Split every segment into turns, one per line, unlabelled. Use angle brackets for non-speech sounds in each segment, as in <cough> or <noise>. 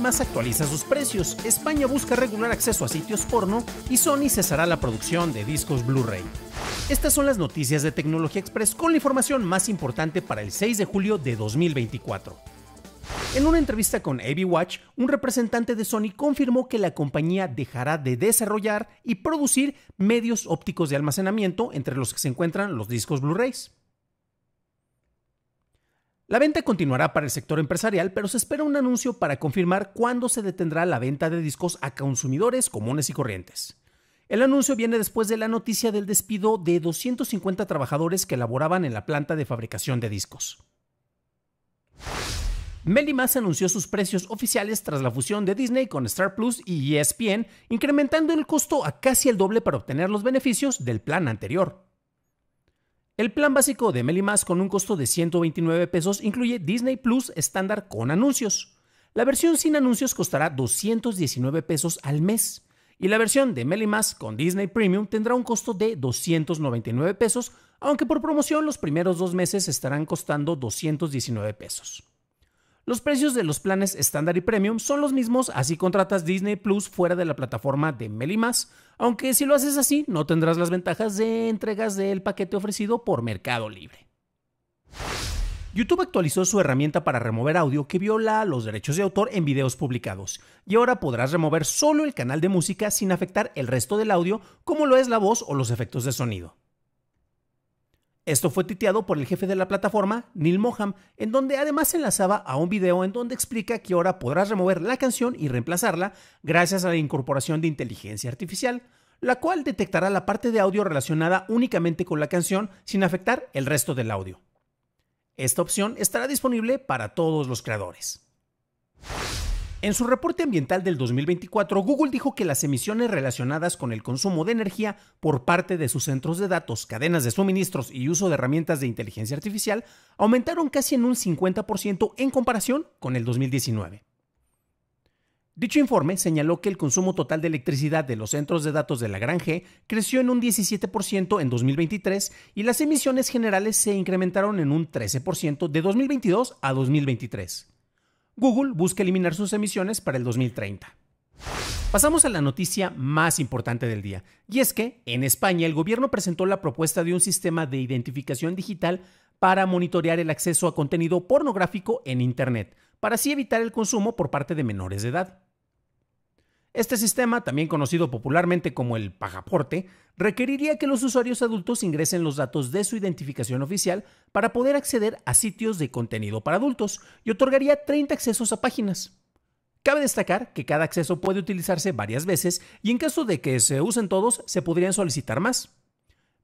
más actualiza sus precios, España busca regular acceso a sitios porno y Sony cesará la producción de discos Blu-ray. Estas son las noticias de Tecnología Express con la información más importante para el 6 de julio de 2024. En una entrevista con AB Watch, un representante de Sony confirmó que la compañía dejará de desarrollar y producir medios ópticos de almacenamiento entre los que se encuentran los discos Blu-rays. La venta continuará para el sector empresarial, pero se espera un anuncio para confirmar cuándo se detendrá la venta de discos a consumidores comunes y corrientes. El anuncio viene después de la noticia del despido de 250 trabajadores que laboraban en la planta de fabricación de discos. más anunció sus precios oficiales tras la fusión de Disney con Star Plus y ESPN, incrementando el costo a casi el doble para obtener los beneficios del plan anterior. El plan básico de Meli Más con un costo de 129 pesos incluye Disney Plus estándar con anuncios. La versión sin anuncios costará 219 pesos al mes. Y la versión de Meli Más con Disney Premium tendrá un costo de 299 pesos, aunque por promoción los primeros dos meses estarán costando 219 pesos. Los precios de los planes estándar y premium son los mismos, así contratas Disney Plus fuera de la plataforma de Meli Más, aunque si lo haces así no tendrás las ventajas de entregas del paquete ofrecido por Mercado Libre. YouTube actualizó su herramienta para remover audio que viola los derechos de autor en videos publicados, y ahora podrás remover solo el canal de música sin afectar el resto del audio, como lo es la voz o los efectos de sonido. Esto fue titeado por el jefe de la plataforma, Neil Moham, en donde además enlazaba a un video en donde explica que ahora podrás remover la canción y reemplazarla gracias a la incorporación de inteligencia artificial, la cual detectará la parte de audio relacionada únicamente con la canción sin afectar el resto del audio. Esta opción estará disponible para todos los creadores. En su reporte ambiental del 2024, Google dijo que las emisiones relacionadas con el consumo de energía por parte de sus centros de datos, cadenas de suministros y uso de herramientas de inteligencia artificial aumentaron casi en un 50% en comparación con el 2019. Dicho informe señaló que el consumo total de electricidad de los centros de datos de la G creció en un 17% en 2023 y las emisiones generales se incrementaron en un 13% de 2022 a 2023. Google busca eliminar sus emisiones para el 2030. Pasamos a la noticia más importante del día, y es que en España el gobierno presentó la propuesta de un sistema de identificación digital para monitorear el acceso a contenido pornográfico en Internet, para así evitar el consumo por parte de menores de edad. Este sistema, también conocido popularmente como el pajaporte, requeriría que los usuarios adultos ingresen los datos de su identificación oficial para poder acceder a sitios de contenido para adultos y otorgaría 30 accesos a páginas. Cabe destacar que cada acceso puede utilizarse varias veces y en caso de que se usen todos, se podrían solicitar más.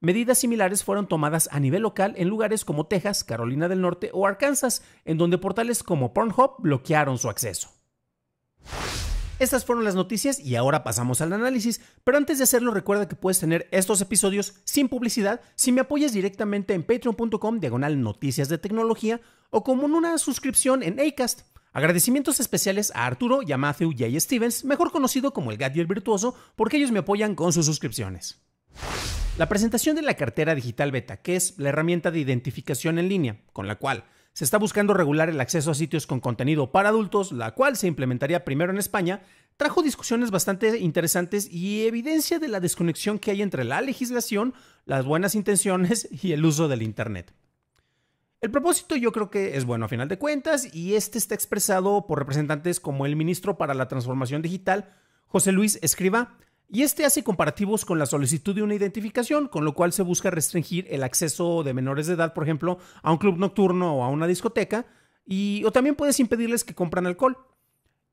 Medidas similares fueron tomadas a nivel local en lugares como Texas, Carolina del Norte o Arkansas, en donde portales como Pornhub bloquearon su acceso. Estas fueron las noticias y ahora pasamos al análisis, pero antes de hacerlo recuerda que puedes tener estos episodios sin publicidad si me apoyas directamente en patreon.com diagonal noticias de tecnología o como una suscripción en Acast. Agradecimientos especiales a Arturo y a Matthew y Stevens, mejor conocido como el Gadget Virtuoso, porque ellos me apoyan con sus suscripciones. La presentación de la cartera digital beta, que es la herramienta de identificación en línea, con la cual se está buscando regular el acceso a sitios con contenido para adultos, la cual se implementaría primero en España, trajo discusiones bastante interesantes y evidencia de la desconexión que hay entre la legislación, las buenas intenciones y el uso del Internet. El propósito yo creo que es bueno a final de cuentas y este está expresado por representantes como el ministro para la Transformación Digital, José Luis Escriba, y este hace comparativos con la solicitud de una identificación, con lo cual se busca restringir el acceso de menores de edad, por ejemplo, a un club nocturno o a una discoteca, y, o también puedes impedirles que compran alcohol.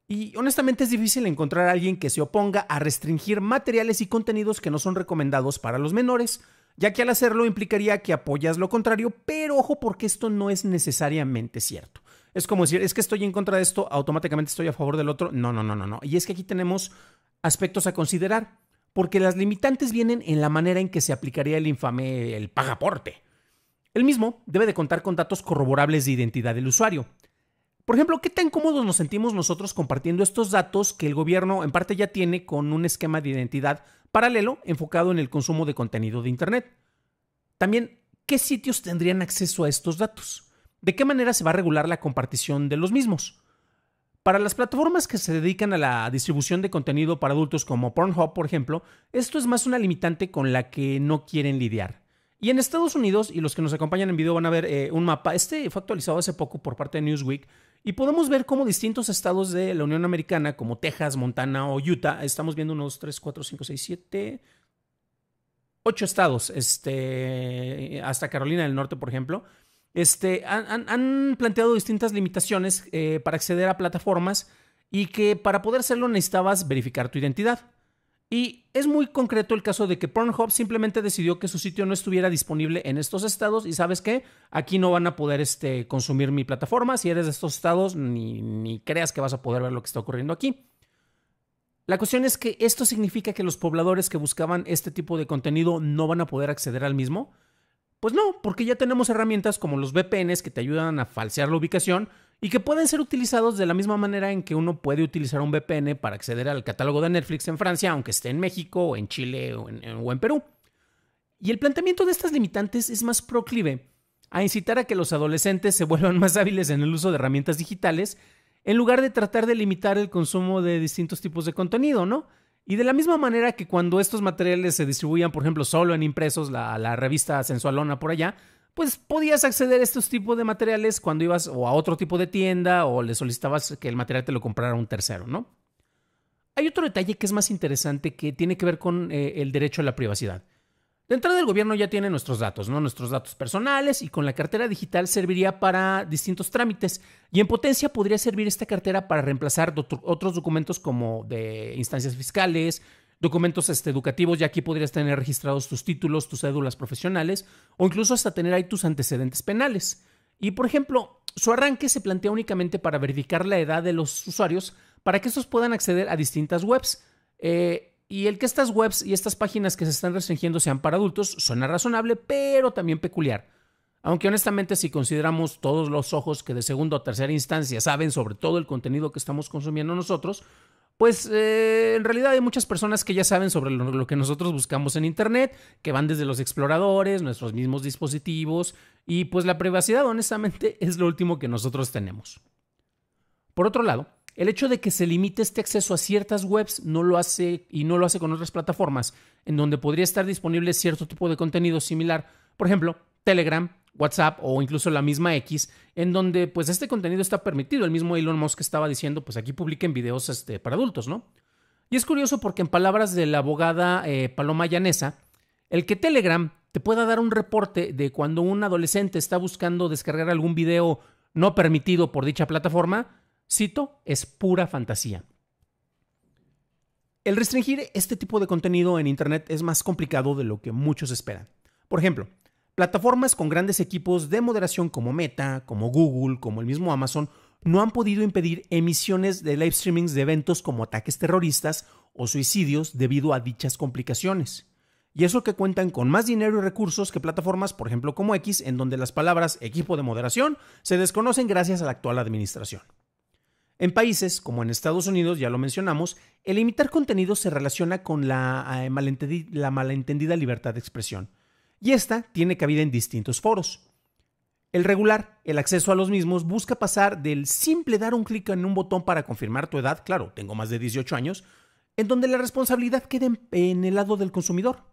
Y honestamente es difícil encontrar a alguien que se oponga a restringir materiales y contenidos que no son recomendados para los menores, ya que al hacerlo implicaría que apoyas lo contrario, pero ojo porque esto no es necesariamente cierto. Es como decir, es que estoy en contra de esto, automáticamente estoy a favor del otro. No, no, no, no, no. Y es que aquí tenemos aspectos a considerar, porque las limitantes vienen en la manera en que se aplicaría el infame el pagaporte. El mismo debe de contar con datos corroborables de identidad del usuario. Por ejemplo, ¿qué tan cómodos nos sentimos nosotros compartiendo estos datos que el gobierno en parte ya tiene con un esquema de identidad paralelo enfocado en el consumo de contenido de Internet? También, ¿qué sitios tendrían acceso a estos datos? ¿de qué manera se va a regular la compartición de los mismos? Para las plataformas que se dedican a la distribución de contenido para adultos como Pornhub, por ejemplo, esto es más una limitante con la que no quieren lidiar. Y en Estados Unidos, y los que nos acompañan en video van a ver eh, un mapa, este fue actualizado hace poco por parte de Newsweek, y podemos ver cómo distintos estados de la Unión Americana, como Texas, Montana o Utah, estamos viendo unos 3, 4, 5, 6, 7, 8 estados, este, hasta Carolina del Norte, por ejemplo, este, han, planteado distintas limitaciones eh, para acceder a plataformas y que para poder hacerlo necesitabas verificar tu identidad. Y es muy concreto el caso de que Pornhub simplemente decidió que su sitio no estuviera disponible en estos estados y sabes qué, aquí no van a poder este, consumir mi plataforma, si eres de estos estados ni creas que vas a poder ver lo que está ocurriendo aquí. La cuestión es que esto significa que los pobladores que buscaban este tipo de contenido no van a poder acceder al mismo, pues no, porque ya tenemos herramientas como los VPNs que te ayudan a falsear la ubicación y que pueden ser utilizados de la misma manera en que uno puede utilizar un VPN para acceder al catálogo de Netflix en Francia, aunque esté en México, o en Chile o en, o en Perú. Y el planteamiento de estas limitantes es más proclive a incitar a que los adolescentes se vuelvan más hábiles en el uso de herramientas digitales, en lugar de tratar de limitar el consumo de distintos tipos de contenido, ¿no? Y de la misma manera que cuando estos materiales se distribuían, por ejemplo, solo en impresos, la, la revista Sensualona por allá, pues podías acceder a estos tipos de materiales cuando ibas o a otro tipo de tienda o le solicitabas que el material te lo comprara un tercero, ¿no? Hay otro detalle que es más interesante que tiene que ver con eh, el derecho a la privacidad. Dentro del gobierno ya tiene nuestros datos, ¿no? Nuestros datos personales y con la cartera digital serviría para distintos trámites y en potencia podría servir esta cartera para reemplazar otros documentos como de instancias fiscales, documentos este, educativos, ya aquí podrías tener registrados tus títulos, tus cédulas profesionales o incluso hasta tener ahí tus antecedentes penales. Y por ejemplo, su arranque se plantea únicamente para verificar la edad de los usuarios para que estos puedan acceder a distintas webs. Eh, y el que estas webs y estas páginas que se están restringiendo sean para adultos suena razonable, pero también peculiar. Aunque honestamente si consideramos todos los ojos que de segunda o tercera instancia saben sobre todo el contenido que estamos consumiendo nosotros, pues eh, en realidad hay muchas personas que ya saben sobre lo, que nosotros buscamos en Internet, que van desde los exploradores, nuestros mismos dispositivos, y pues la privacidad honestamente <laughs> es lo último que nosotros tenemos. Por otro lado, el hecho de que se limite este acceso a ciertas webs no lo hace y no lo hace con otras plataformas, en donde podría estar disponible cierto tipo de contenido similar, por ejemplo, Telegram, WhatsApp o incluso la misma X, en donde pues este contenido está permitido. El mismo Elon Musk estaba diciendo, pues aquí publiquen videos este, para adultos, ¿no? Y es curioso porque en palabras de la abogada eh, Paloma Llanesa, el que Telegram te pueda dar un reporte de cuando un adolescente está buscando descargar algún video no permitido por dicha plataforma, Cito, es pura fantasía. El restringir este tipo de contenido en Internet es más complicado de lo que muchos esperan. Por ejemplo, plataformas con grandes equipos de moderación como Meta, como Google, como el mismo Amazon, no han podido impedir emisiones de live streamings de eventos como ataques terroristas o suicidios debido a dichas complicaciones. Y eso que cuentan con más dinero y recursos que plataformas, por ejemplo, como X, en donde las palabras equipo de moderación se desconocen gracias a la actual administración. En países como en Estados Unidos, ya lo mencionamos, el limitar contenido se relaciona con eh, la, malentendida, libertad de expresión, y esta tiene cabida en distintos foros. El regular, el acceso a los mismos, busca pasar del simple dar un clic en un botón para confirmar tu edad, claro, tengo más de 18 años, en donde la responsabilidad queda en el lado del consumidor.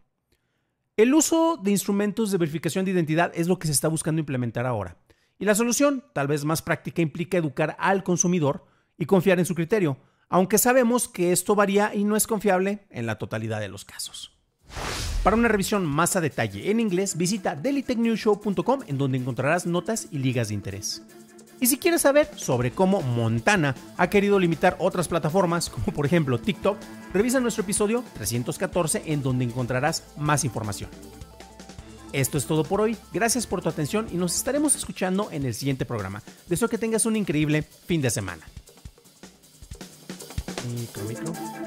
El uso de instrumentos de verificación de identidad es lo que se está buscando implementar ahora. Y la solución, tal vez más práctica, implica educar al consumidor y confiar en su criterio, aunque sabemos que esto varía y no es confiable en la totalidad de los casos. Para una revisión más a detalle en inglés, visita dailytechnewshow.com en donde encontrarás notas y ligas de interés. Y si quieres saber sobre cómo Montana ha querido limitar otras plataformas, como por ejemplo TikTok, revisa nuestro episodio 314 en donde encontrarás más información. Esto es todo por hoy, gracias por tu atención y nos estaremos escuchando en el siguiente programa. Deseo que tengas un increíble fin de semana tú micro.